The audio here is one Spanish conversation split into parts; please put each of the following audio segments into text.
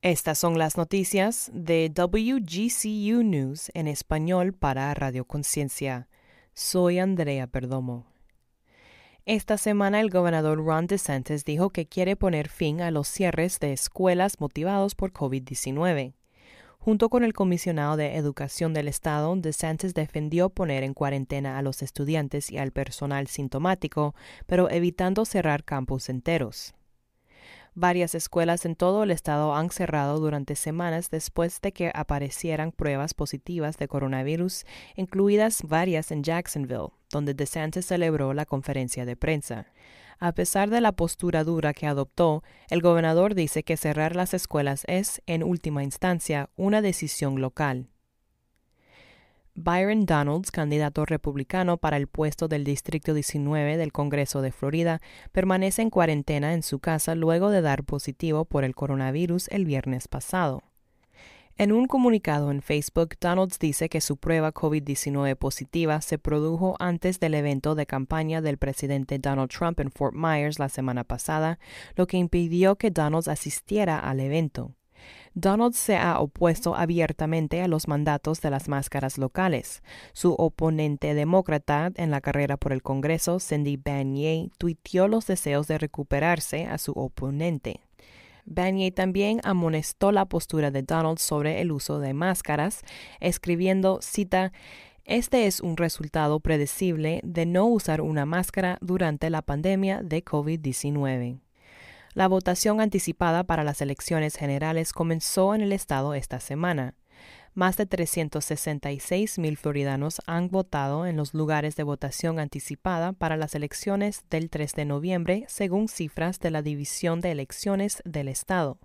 Estas son las noticias de WGCU News en español para Radio Conciencia. Soy Andrea Perdomo. Esta semana el gobernador Ron DeSantis dijo que quiere poner fin a los cierres de escuelas motivados por COVID-19. Junto con el comisionado de Educación del Estado, DeSantis defendió poner en cuarentena a los estudiantes y al personal sintomático, pero evitando cerrar campus enteros. Varias escuelas en todo el estado han cerrado durante semanas después de que aparecieran pruebas positivas de coronavirus, incluidas varias en Jacksonville, donde DeSantis celebró la conferencia de prensa. A pesar de la postura dura que adoptó, el gobernador dice que cerrar las escuelas es, en última instancia, una decisión local, Byron Donalds, candidato republicano para el puesto del Distrito 19 del Congreso de Florida, permanece en cuarentena en su casa luego de dar positivo por el coronavirus el viernes pasado. En un comunicado en Facebook, Donalds dice que su prueba COVID-19 positiva se produjo antes del evento de campaña del presidente Donald Trump en Fort Myers la semana pasada, lo que impidió que Donalds asistiera al evento. Donald se ha opuesto abiertamente a los mandatos de las máscaras locales. Su oponente demócrata en la carrera por el Congreso, Cindy Bannier, tuiteó los deseos de recuperarse a su oponente. Bannier también amonestó la postura de Donald sobre el uso de máscaras, escribiendo, cita, este es un resultado predecible de no usar una máscara durante la pandemia de COVID-19. La votación anticipada para las elecciones generales comenzó en el estado esta semana. Más de 366 mil floridanos han votado en los lugares de votación anticipada para las elecciones del 3 de noviembre, según cifras de la División de Elecciones del Estado.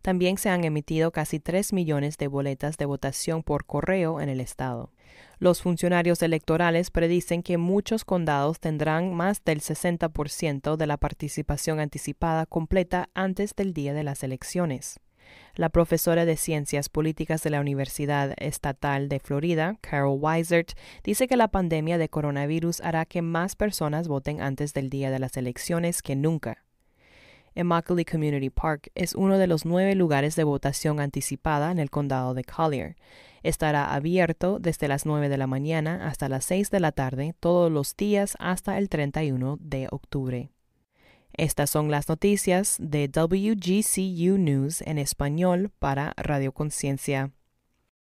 También se han emitido casi 3 millones de boletas de votación por correo en el estado. Los funcionarios electorales predicen que muchos condados tendrán más del 60% de la participación anticipada completa antes del día de las elecciones. La profesora de Ciencias Políticas de la Universidad Estatal de Florida, Carol Weisert, dice que la pandemia de coronavirus hará que más personas voten antes del día de las elecciones que nunca. Immokalee Community Park es uno de los nueve lugares de votación anticipada en el condado de Collier. Estará abierto desde las 9 de la mañana hasta las 6 de la tarde todos los días hasta el 31 de octubre. Estas son las noticias de WGCU News en español para Radio Conciencia.